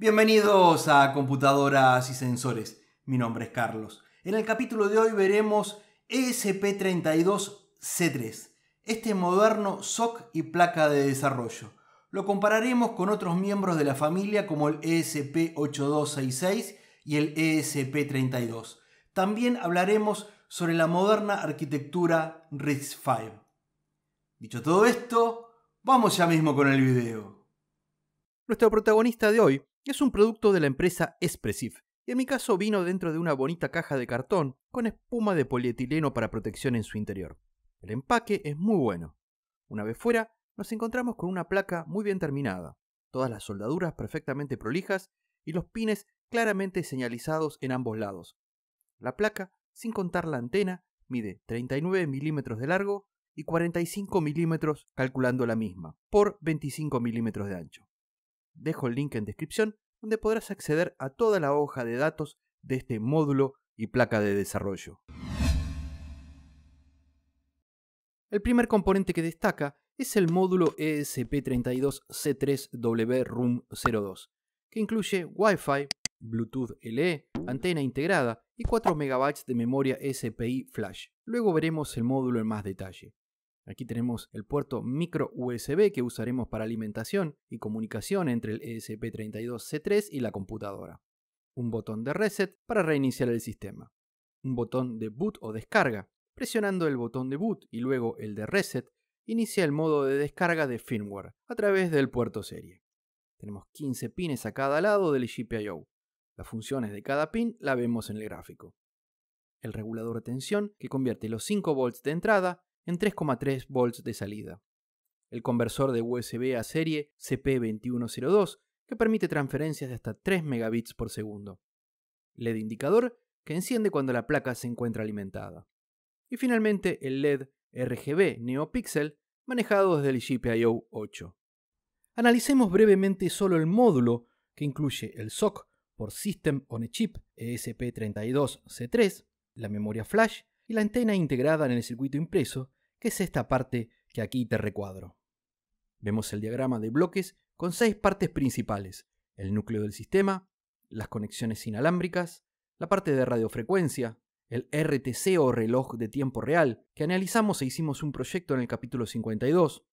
Bienvenidos a Computadoras y Sensores. Mi nombre es Carlos. En el capítulo de hoy veremos ESP32C3, este moderno SOC y placa de desarrollo. Lo compararemos con otros miembros de la familia como el e ESP8266 y el ESP32. También hablaremos sobre la moderna arquitectura RISC-V. Dicho todo esto, vamos ya mismo con el video. Nuestro protagonista de hoy es un producto de la empresa Expressif y en mi caso vino dentro de una bonita caja de cartón con espuma de polietileno para protección en su interior. El empaque es muy bueno. Una vez fuera, nos encontramos con una placa muy bien terminada, todas las soldaduras perfectamente prolijas y los pines claramente señalizados en ambos lados. La placa, sin contar la antena, mide 39 milímetros de largo y 45 milímetros calculando la misma, por 25 milímetros de ancho. Dejo el link en descripción donde podrás acceder a toda la hoja de datos de este módulo y placa de desarrollo. El primer componente que destaca es el módulo esp 32 c 3 w room 02 que incluye Wi-Fi, Bluetooth LE, antena integrada y 4 MB de memoria SPI flash. Luego veremos el módulo en más detalle. Aquí tenemos el puerto micro USB que usaremos para alimentación y comunicación entre el e ESP32C3 y la computadora. Un botón de reset para reiniciar el sistema. Un botón de boot o descarga. Presionando el botón de boot y luego el de reset, inicia el modo de descarga de firmware a través del puerto serie. Tenemos 15 pines a cada lado del GPIO. Las funciones de cada pin la vemos en el gráfico. El regulador de tensión que convierte los 5 volts de entrada en 3,3 volts de salida. El conversor de USB a serie CP2102 que permite transferencias de hasta 3 megabits por segundo. LED indicador que enciende cuando la placa se encuentra alimentada. Y finalmente el LED RGB NeoPixel manejado desde el GPIO 8. Analicemos brevemente solo el módulo que incluye el SOC por System on a Chip e ESP32C3, la memoria flash y la antena integrada en el circuito impreso que es esta parte que aquí te recuadro. Vemos el diagrama de bloques con seis partes principales, el núcleo del sistema, las conexiones inalámbricas, la parte de radiofrecuencia, el RTC o reloj de tiempo real, que analizamos e hicimos un proyecto en el capítulo 52,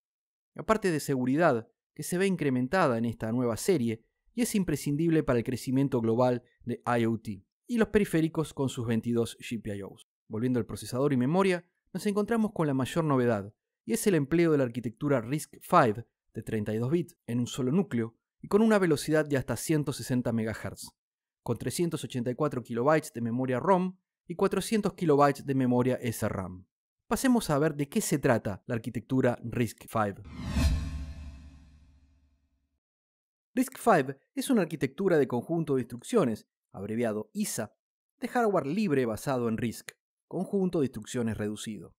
la parte de seguridad, que se ve incrementada en esta nueva serie y es imprescindible para el crecimiento global de IoT, y los periféricos con sus 22 GPIOs. Volviendo al procesador y memoria, nos encontramos con la mayor novedad, y es el empleo de la arquitectura RISC-V de 32 bits en un solo núcleo y con una velocidad de hasta 160 MHz, con 384 KB de memoria ROM y 400 KB de memoria SRAM. Pasemos a ver de qué se trata la arquitectura RISC-V. RISC-V es una arquitectura de conjunto de instrucciones, abreviado ISA, de hardware libre basado en RISC conjunto de instrucciones reducido.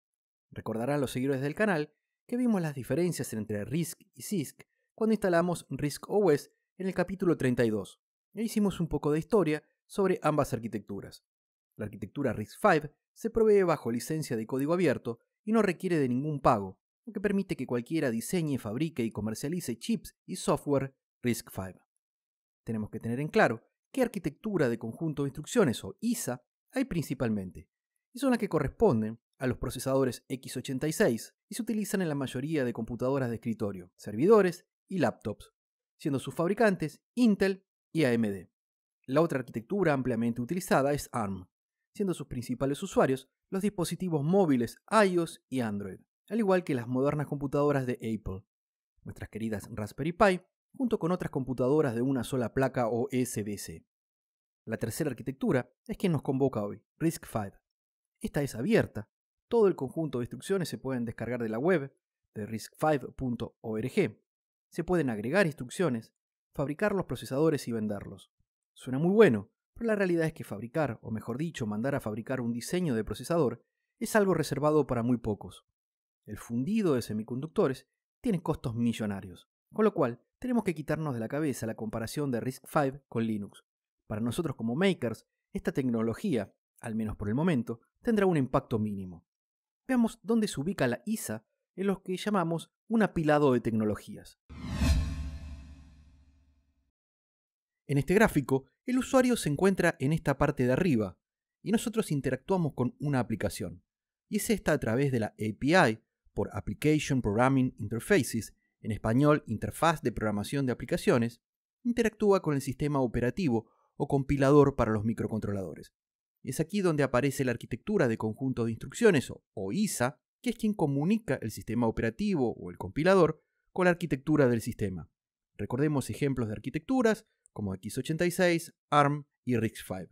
Recordarán los seguidores del canal que vimos las diferencias entre RISC y CISC cuando instalamos RISC OS en el capítulo 32 e hicimos un poco de historia sobre ambas arquitecturas. La arquitectura RISC-V se provee bajo licencia de código abierto y no requiere de ningún pago, lo que permite que cualquiera diseñe, fabrique y comercialice chips y software RISC-V. Tenemos que tener en claro qué arquitectura de conjunto de instrucciones o ISA hay principalmente y son las que corresponden a los procesadores x86 y se utilizan en la mayoría de computadoras de escritorio, servidores y laptops, siendo sus fabricantes Intel y AMD. La otra arquitectura ampliamente utilizada es ARM, siendo sus principales usuarios los dispositivos móviles iOS y Android, al igual que las modernas computadoras de Apple, nuestras queridas Raspberry Pi, junto con otras computadoras de una sola placa o SBC. La tercera arquitectura es quien nos convoca hoy, RISC-V, esta es abierta. Todo el conjunto de instrucciones se pueden descargar de la web de RISC-5.org. Se pueden agregar instrucciones, fabricar los procesadores y venderlos. Suena muy bueno, pero la realidad es que fabricar, o mejor dicho, mandar a fabricar un diseño de procesador, es algo reservado para muy pocos. El fundido de semiconductores tiene costos millonarios, con lo cual tenemos que quitarnos de la cabeza la comparación de RISC-V con Linux. Para nosotros como makers, esta tecnología, al menos por el momento, tendrá un impacto mínimo. Veamos dónde se ubica la ISA en lo que llamamos un apilado de tecnologías. En este gráfico, el usuario se encuentra en esta parte de arriba y nosotros interactuamos con una aplicación. Y es esta a través de la API, por Application Programming Interfaces, en español Interfaz de Programación de Aplicaciones, interactúa con el sistema operativo o compilador para los microcontroladores es aquí donde aparece la arquitectura de conjunto de instrucciones, o ISA, que es quien comunica el sistema operativo o el compilador con la arquitectura del sistema. Recordemos ejemplos de arquitecturas como x86, ARM y RISC-V.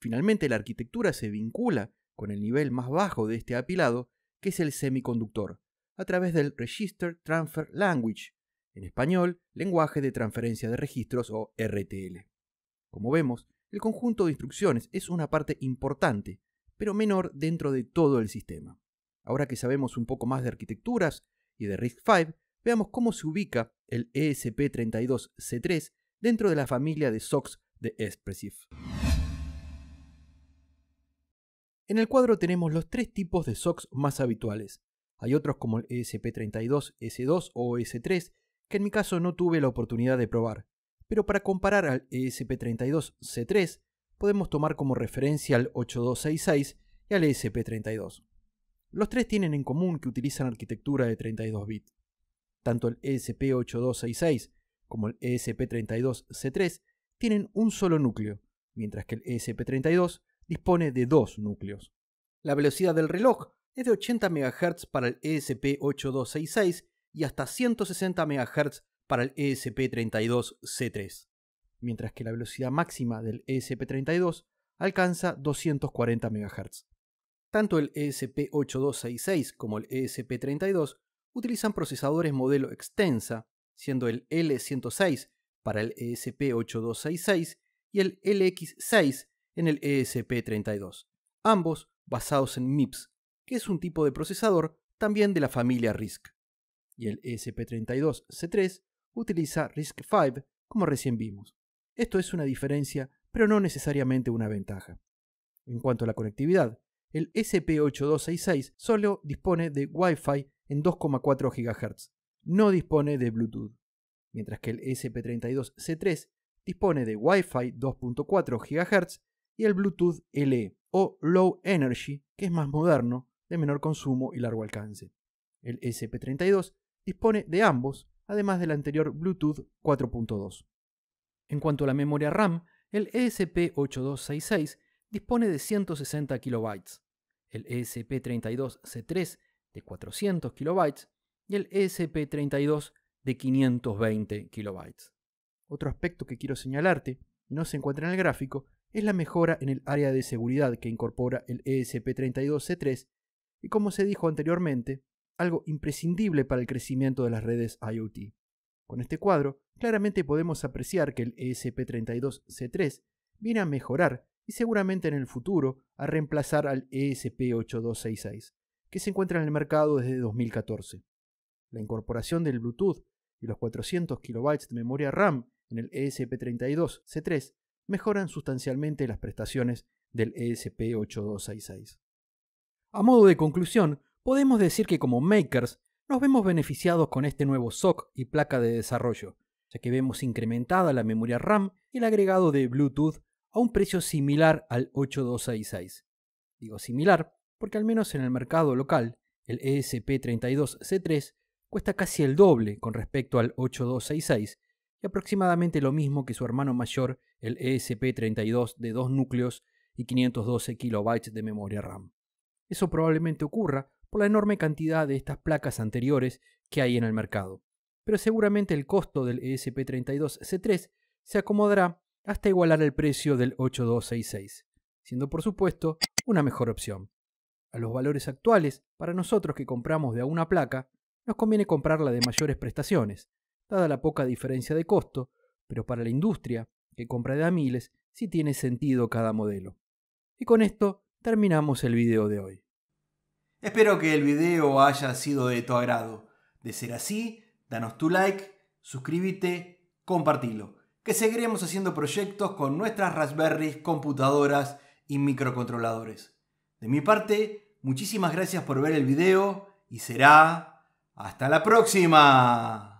Finalmente, la arquitectura se vincula con el nivel más bajo de este apilado, que es el semiconductor, a través del Register Transfer Language, en español, lenguaje de transferencia de registros o RTL. Como vemos, el conjunto de instrucciones es una parte importante, pero menor dentro de todo el sistema. Ahora que sabemos un poco más de arquitecturas y de RISC-V, veamos cómo se ubica el e ESP32C3 dentro de la familia de SOCs de Expressive. En el cuadro tenemos los tres tipos de SOCs más habituales. Hay otros como el ESP32S2 o S3 que en mi caso no tuve la oportunidad de probar, pero para comparar al e ESP32C3 podemos tomar como referencia al 8266 y al ESP32. Los tres tienen en común que utilizan arquitectura de 32 bits. Tanto el ESP8266 como el e ESP32C3 tienen un solo núcleo, mientras que el ESP32 dispone de dos núcleos. La velocidad del reloj es de 80 MHz para el ESP8266 y hasta 160 MHz para el e ESP32C3, mientras que la velocidad máxima del ESP32 alcanza 240 MHz. Tanto el e ESP8266 como el ESP32 utilizan procesadores modelo extensa, siendo el L106 para el e ESP8266 y el LX6 en el ESP32, ambos basados en MIPS, que es un tipo de procesador también de la familia RISC. Y el ESP32C3 utiliza RISC-V, como recién vimos. Esto es una diferencia, pero no necesariamente una ventaja. En cuanto a la conectividad, el SP8266 solo dispone de Wi-Fi en 2,4 GHz, no dispone de Bluetooth, mientras que el SP32C3 dispone de Wi-Fi 2.4 GHz y el Bluetooth LE o Low Energy, que es más moderno, de menor consumo y largo alcance. El SP32 dispone de ambos, además del anterior Bluetooth 4.2. En cuanto a la memoria RAM, el e ESP8266 dispone de 160 KB, el e ESP32C3 de 400 KB y el ESP32 de 520 KB. Otro aspecto que quiero señalarte, no se encuentra en el gráfico, es la mejora en el área de seguridad que incorpora el e ESP32C3 y como se dijo anteriormente, algo imprescindible para el crecimiento de las redes IoT. Con este cuadro, claramente podemos apreciar que el e ESP32C3 viene a mejorar y seguramente en el futuro a reemplazar al e ESP8266, que se encuentra en el mercado desde 2014. La incorporación del Bluetooth y los 400 KB de memoria RAM en el e ESP32C3 mejoran sustancialmente las prestaciones del ESP8266. A modo de conclusión, podemos decir que como makers nos vemos beneficiados con este nuevo SOC y placa de desarrollo, ya que vemos incrementada la memoria RAM y el agregado de Bluetooth a un precio similar al 8266. Digo similar porque al menos en el mercado local, el e ESP32C3 cuesta casi el doble con respecto al 8266 y aproximadamente lo mismo que su hermano mayor, el ESP32 de dos núcleos y 512 kilobytes de memoria RAM. Eso probablemente ocurra por la enorme cantidad de estas placas anteriores que hay en el mercado, pero seguramente el costo del e ESP32C3 se acomodará hasta igualar el precio del 8266, siendo por supuesto una mejor opción. A los valores actuales, para nosotros que compramos de a una placa, nos conviene comprarla de mayores prestaciones, dada la poca diferencia de costo, pero para la industria, que compra de a miles, sí tiene sentido cada modelo. Y con esto terminamos el video de hoy. Espero que el video haya sido de tu agrado. De ser así, danos tu like, suscríbete, compartilo. Que seguiremos haciendo proyectos con nuestras Raspberry, computadoras y microcontroladores. De mi parte, muchísimas gracias por ver el video y será hasta la próxima.